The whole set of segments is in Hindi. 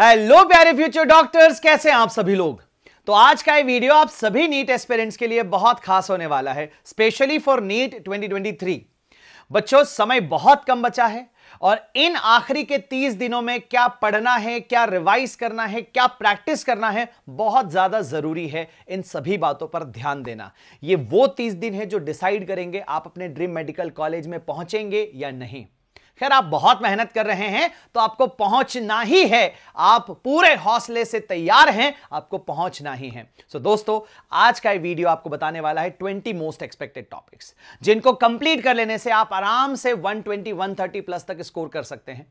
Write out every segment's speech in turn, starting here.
हेलो प्यारे फ्यूचर डॉक्टर्स कैसे हैं आप सभी लोग तो आज का ये वीडियो आप सभी नीट एस्पेरेंट्स के लिए बहुत खास होने वाला है स्पेशली फॉर नीट 2023 बच्चों समय बहुत कम बचा है और इन आखिरी के 30 दिनों में क्या पढ़ना है क्या रिवाइज करना है क्या प्रैक्टिस करना है बहुत ज़्यादा ज़रूरी है इन सभी बातों पर ध्यान देना ये वो 30 दिन है जो डिसाइड करेंगे आप अपने ड्रीम मेडिकल कॉलेज में पहुंचेंगे या नहीं खैर आप बहुत मेहनत कर रहे हैं तो आपको पहुंचना ही है आप पूरे हौसले से तैयार हैं आपको पहुंचना ही है सो so, दोस्तों आज का वीडियो आपको बताने वाला है ट्वेंटी मोस्ट एक्सपेक्टेड टॉपिक्स जिनको कंप्लीट कर लेने से आप आराम से वन ट्वेंटी प्लस तक स्कोर कर सकते हैं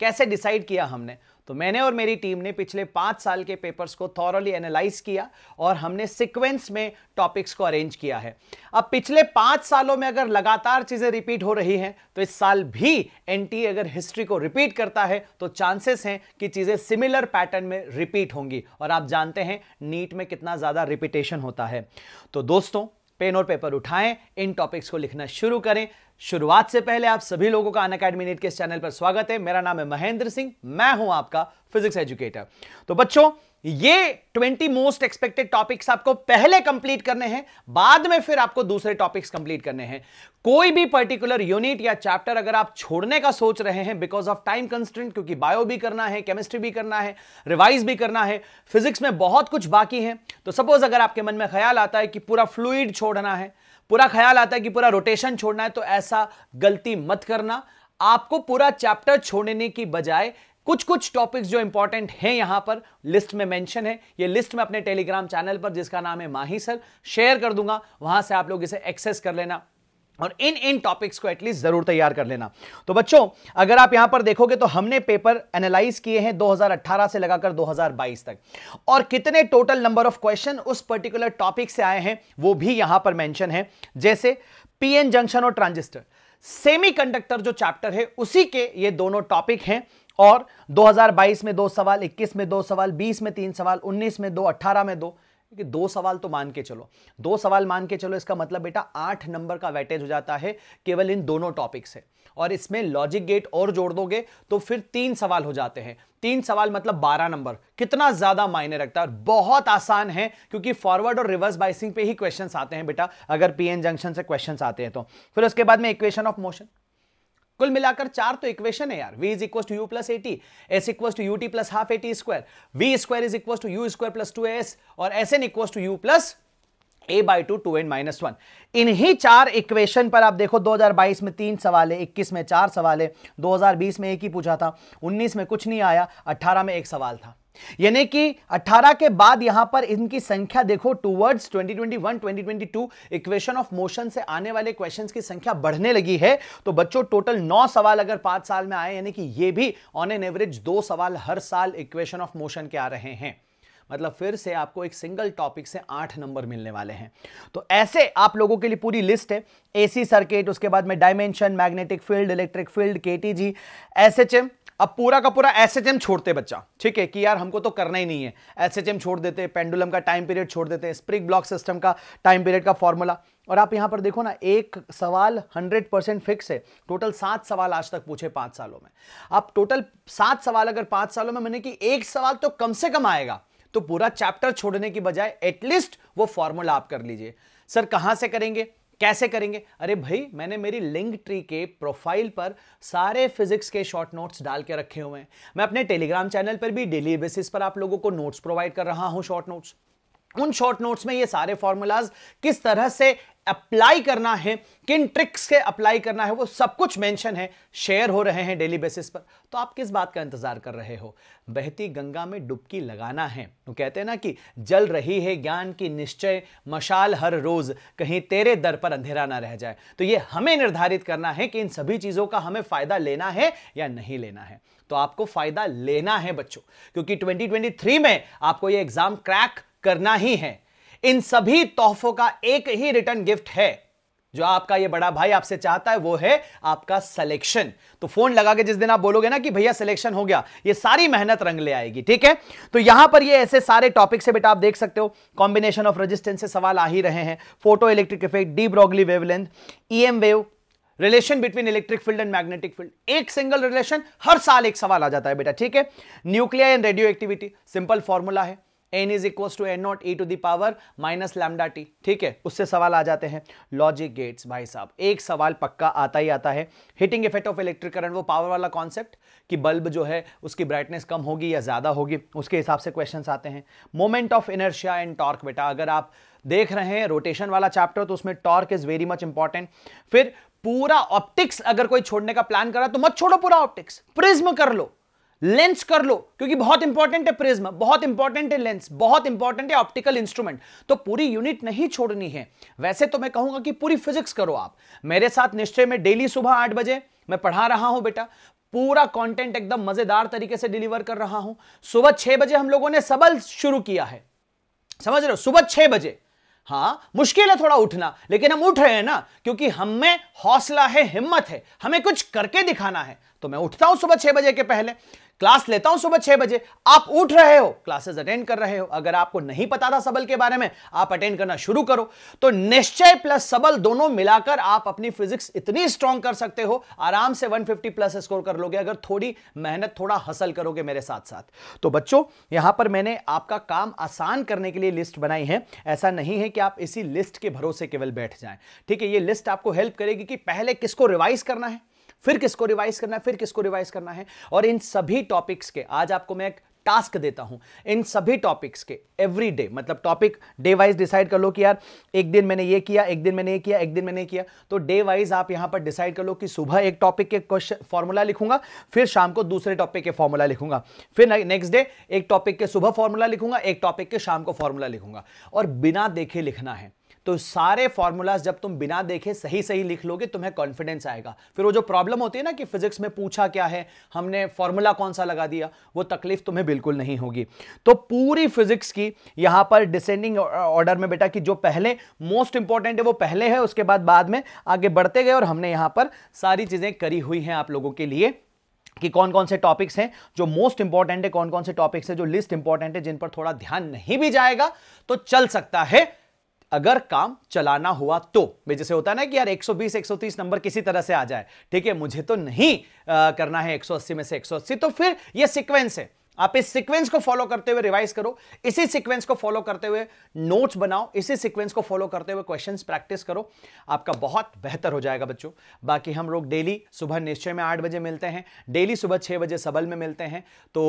कैसे डिसाइड किया हमने तो मैंने और मेरी टीम ने पिछले पांच साल के पेपर्स को थॉरली एनालाइज किया और हमने सिक्वेंस में टॉपिक्स को अरेंज किया है अब पिछले पांच सालों में अगर लगातार चीज़ें रिपीट हो रही हैं तो इस साल भी एनटी अगर हिस्ट्री को रिपीट करता है तो चांसेस हैं कि चीज़ें सिमिलर पैटर्न में रिपीट होंगी और आप जानते हैं नीट में कितना ज़्यादा रिपीटेशन होता है तो दोस्तों पेन और पेपर उठाएं इन टॉपिक्स को लिखना शुरू करें शुरुआत से पहले आप सभी लोगों का अन अकेडमी नेट के इस चैनल पर स्वागत है मेरा नाम है महेंद्र सिंह मैं हूं आपका फिजिक्स एजुकेटर तो बच्चों ये 20 मोस्ट एक्सपेक्टेड टॉपिक्स आपको पहले कंप्लीट करने हैं बाद में फिर आपको दूसरे टॉपिक्स कंप्लीट करने हैं कोई भी पर्टिकुलर यूनिट या चैप्टर अगर आप छोड़ने का सोच रहे हैं बिकॉज ऑफ टाइम कंस्टेंट क्योंकि बायो भी करना है केमिस्ट्री भी करना है रिवाइज भी करना है फिजिक्स में बहुत कुछ बाकी है तो सपोज अगर आपके मन में ख्याल आता है कि पूरा फ्लूड छोड़ना है पूरा ख्याल आता है कि पूरा रोटेशन छोड़ना है तो ऐसा गलती मत करना आपको पूरा चैप्टर छोड़ने की बजाय कुछ कुछ टॉपिक्स जो इंपॉर्टेंट हैं यहां पर लिस्ट में मेंशन है ये लिस्ट में अपने टेलीग्राम चैनल पर जिसका नाम है माही सर शेयर कर दूंगा वहां से आप लोग इसे एक्सेस कर लेना और इन इन टॉपिक्स को एटलीस्ट जरूर तैयार कर लेना तो बच्चों अगर आप यहां पर देखोगे तो हमने पेपर एनालाइज किए हैं 2018 से लगाकर 2022 तक और कितने टोटल नंबर ऑफ क्वेश्चन उस पर्टिकुलर टॉपिक से आए हैं वो भी यहां पर मेंशन है जैसे पीएन जंक्शन और ट्रांजिस्टर सेमीकंडक्टर जो चैप्टर है उसी के ये दोनों टॉपिक हैं और 2022 में दो सवाल 21 में दो सवाल 20 में तीन सवाल 19 में दो 18 में दो क्योंकि दो सवाल तो मान के चलो दो सवाल मान के चलो इसका मतलब बेटा आठ नंबर का वेटेज हो जाता है केवल इन दोनों टॉपिक से और इसमें लॉजिक गेट और जोड़ दोगे तो फिर तीन सवाल हो जाते हैं तीन सवाल मतलब बारह नंबर कितना ज्यादा मायने रखता है और बहुत आसान है क्योंकि फॉरवर्ड और रिवर्स बाइसिंग पे ही क्वेश्चंस आते हैं बेटा अगर पीएन जंक्शन से क्वेश्चंस आते हैं तो फिर उसके बाद में इक्वेशन ऑफ मोशन कुल मिलाकर चार तो इक्वेशन है यार v is equal to u plus a t s equal to u t plus half a t square v square is equal to u square plus two s और s n equal to u plus a by two two n minus one इन्हीं चार इक्वेशन पर आप देखो 2022 में तीन सवाल है इक्कीस में चार सवाल है 2020 में एक ही पूछा था 19 में कुछ नहीं आया 18 में एक सवाल था यानी कि 18 के बाद यहां पर इनकी संख्या देखो टूवर्ड्स 2021 2022 इक्वेशन ऑफ मोशन से आने वाले क्वेश्चंस की संख्या बढ़ने लगी है तो बच्चों टोटल 9 सवाल अगर पांच साल में आए यानी कि ये भी ऑन एन एवरेज दो सवाल हर साल इक्वेशन ऑफ मोशन के आ रहे हैं मतलब फिर से आपको एक सिंगल टॉपिक से आठ नंबर मिलने वाले हैं तो ऐसे आप लोगों के लिए पूरी लिस्ट है एसी सर्किट उसके बाद में dimension magnetic field electric field KTG SHM अब पूरा का पूरा एस छोड़ते बच्चा ठीक है कि यार हमको तो करना ही नहीं है एस छोड़ देते पेंडुलम का टाइम पीरियड छोड़ देते हैं ब्लॉक सिस्टम का टाइम पीरियड का फॉर्मूला और आप यहां पर देखो ना एक सवाल 100 परसेंट फिक्स है टोटल सात सवाल आज तक पूछे पांच सालों में आप टोटल सात सवाल अगर पांच सालों में मैंने कि एक सवाल तो कम से कम आएगा तो पूरा चैप्टर छोड़ने की बजाय एटलीस्ट वो फॉर्मूला आप कर लीजिए सर कहां से करेंगे कैसे करेंगे अरे भाई मैंने मेरी लिंक ट्री के प्रोफाइल पर सारे फिजिक्स के शॉर्ट नोट्स डाल के रखे हुए हैं मैं अपने टेलीग्राम चैनल पर भी डेली बेसिस पर आप लोगों को नोट्स प्रोवाइड कर रहा हूं शॉर्ट नोट्स उन शॉर्ट नोट्स में ये सारे फॉर्मूलाज किस तरह से अप्लाई करना है किन ट्रिक्स के अप्लाई करना है वो सब कुछ मेंशन है शेयर हो रहे हैं डेली बेसिस पर तो आप किस बात का इंतजार कर रहे हो बहती गंगा में डुबकी लगाना है तो कहते हैं ना कि जल रही है ज्ञान की निश्चय मशाल हर रोज कहीं तेरे दर पर अंधेरा ना रह जाए तो ये हमें निर्धारित करना है कि इन सभी चीजों का हमें फायदा लेना है या नहीं लेना है तो आपको फायदा लेना है बच्चों क्योंकि 2023 में आपको ये एग्जाम क्रैक करना ही है इन सभी तोहफों का एक ही रिटर्न गिफ्ट है जो आपका ये बड़ा भाई आपसे चाहता है वो है आपका सिलेक्शन तो फोन लगा के जिस दिन आप बोलोगे ना कि भैया सिलेक्शन हो गया ये सारी मेहनत रंग ले आएगी ठीक है तो यहां पर ये ऐसे सारे टॉपिक से बेटा आप देख सकते हो कॉम्बिनेशन ऑफ रेजिस्टेंस से सवाल आ ही रहे हैं photoelectric effect de Broglie wavelength EM wave relation between electric field and magnetic field एक सिंगल रिलेशन हर साल एक सवाल आ जाता है बेटा ठीक है nuclear and radioactivity simple formula है N is equal to N nought e to the power minus lambda t ठीक है उससे सवाल आ जाते हैं लॉजिक गेट्स भाई साहब एक सवाल पक्का आता ही आता है heating effect of electric current वो पावर वाला कॉन्सेप्ट कि बल्ब जो है उसकी ब्राइटनेस कम होगी या ज़्यादा होगी उसके हिसाब से क्वेश्चन आते हैं moment of inertia and torque बेटा अगर आप देख रहे हैं रोटेशन वाला चैप्टर तो उसमें torque is very much important फिर पूरा ऑप्टिक्स अगर कोई छोड़ने का प्लान कर रहा तो मत छोड़ो पूरा ऑप्टिक्स प्रिज्म कर लो लेंस कर लो क्योंकि बहुत इंपॉर्टेंट है प्रिज्म बहुत इंपॉर्टेंट है लेंस बहुत इंपॉर्टेंट है ऑप्टिकल इंस्ट्रूमेंट तो पूरी यूनिट नहीं छोड़नी है वैसे तो मैं कहूंगा कि पूरी फिजिक्स करो आप मेरे साथ निश्चय में डेली सुबह आठ बजे मैं पढ़ा रहा हूं बेटा पूरा कंटेंट एकदम मजेदार तरीके से डिलीवर कर रहा हूं सुबह छह बजे हम लोगों ने सबल शुरू किया है समझ रहे हो सुबह छह बजे हाँ मुश्किल है थोड़ा उठना लेकिन हम उठ रहे हैं ना क्योंकि हम में हौसला है हिम्मत है हमें कुछ करके दिखाना है तो मैं उठता हूं सुबह छह बजे के पहले क्लास लेता हूं सुबह छह बजे आप उठ रहे हो क्लासेस अटेंड कर रहे हो अगर आपको नहीं पता था सबल के बारे में आप अटेंड करना शुरू करो तो निश्चय प्लस सबल दोनों मिलाकर आप अपनी फिजिक्स इतनी स्ट्रांग कर सकते हो आराम से 150 प्लस स्कोर कर लोगे अगर थोड़ी मेहनत थोड़ा हसल करोगे मेरे साथ साथ तो बच्चों यहां पर मैंने आपका काम आसान करने के लिए लिस्ट बनाई है ऐसा नहीं है कि आप इसी लिस्ट के भरोसे केवल बैठ जाए ठीक है ये लिस्ट आपको हेल्प करेगी कि पहले किसको रिवाइज करना है फिर किसको रिवाइज करना है फिर किसको रिवाइज करना है और इन सभी टॉपिक्स के आज आपको मैं एक टास्क देता हूं इन सभी टॉपिक्स के एवरी डे मतलब टॉपिक डे वाइज डिसाइड कर लो कि यार एक दिन मैंने ये किया एक दिन मैंने ये किया एक दिन मैंने किया तो डे वाइज आप यहां पर डिसाइड कर लो कि सुबह एक टॉपिक के क्वेश्चन फॉर्मूला लिखूंगा फिर शाम को दूसरे टॉपिक के फॉर्मूला लिखूंगा फिर नेक्स्ट डे एक टॉपिक के सुबह फॉर्मूला लिखूंगा एक टॉपिक के शाम को फॉर्मूला लिखूंगा और बिना देखे लिखना है तो सारे फॉर्मूलाज जब तुम बिना देखे सही सही लिख लोगे तुम्हें कॉन्फिडेंस आएगा फिर वो जो प्रॉब्लम होती है ना कि फिजिक्स में पूछा क्या है हमने फॉर्मूला कौन सा लगा दिया वो तकलीफ तुम्हें बिल्कुल नहीं होगी तो पूरी फिजिक्स की यहां पर डिसेंडिंग ऑर्डर uh, में बेटा कि जो पहले मोस्ट इंपॉर्टेंट है वो पहले है उसके बाद बाद में आगे बढ़ते गए और हमने यहां पर सारी चीजें करी हुई हैं आप लोगों के लिए कि कौन कौन से टॉपिक्स हैं जो मोस्ट इंपॉर्टेंट है कौन कौन से टॉपिक्स है जो लिस्ट इंपॉर्टेंट है जिन पर थोड़ा ध्यान नहीं भी जाएगा तो चल सकता है अगर काम चलाना हुआ तो मैं जैसे होता है ना कि यार 120 130 नंबर किसी तरह से आ जाए ठीक है मुझे तो नहीं आ, करना है 180 में से 180 तो फिर ये सीक्वेंस है आप इस सीक्वेंस को फॉलो करते हुए रिवाइज करो इसी सीक्वेंस को फॉलो करते हुए नोट्स बनाओ इसी सीक्वेंस को फॉलो करते हुए क्वेश्चंस प्रैक्टिस करो आपका बहुत बेहतर हो जाएगा बच्चों बाकी हम लोग डेली सुबह निश्चय में आठ बजे मिलते हैं डेली सुबह छः बजे सबल में मिलते हैं तो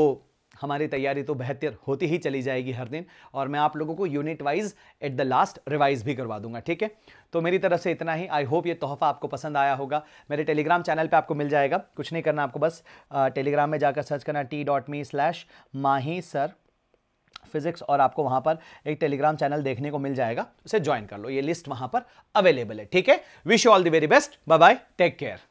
हमारी तैयारी तो बेहतर होती ही चली जाएगी हर दिन और मैं आप लोगों को unit wise at the last revise भी करवा दूंगा ठीक है तो मेरी तरफ से इतना ही आई होप ये तोहफा आपको पसंद आया होगा मेरे टेलीग्राम चैनल पे आपको मिल जाएगा कुछ नहीं करना आपको बस टेलीग्राम में जाकर सर्च करना T dot me slash Mahi sir physics और आपको वहां पर एक टेलीग्राम चैनल देखने को मिल जाएगा उसे ज्वाइन कर लो ये लिस्ट वहाँ पर अवेलेबल है ठीक है wish you all the very best bye bye take care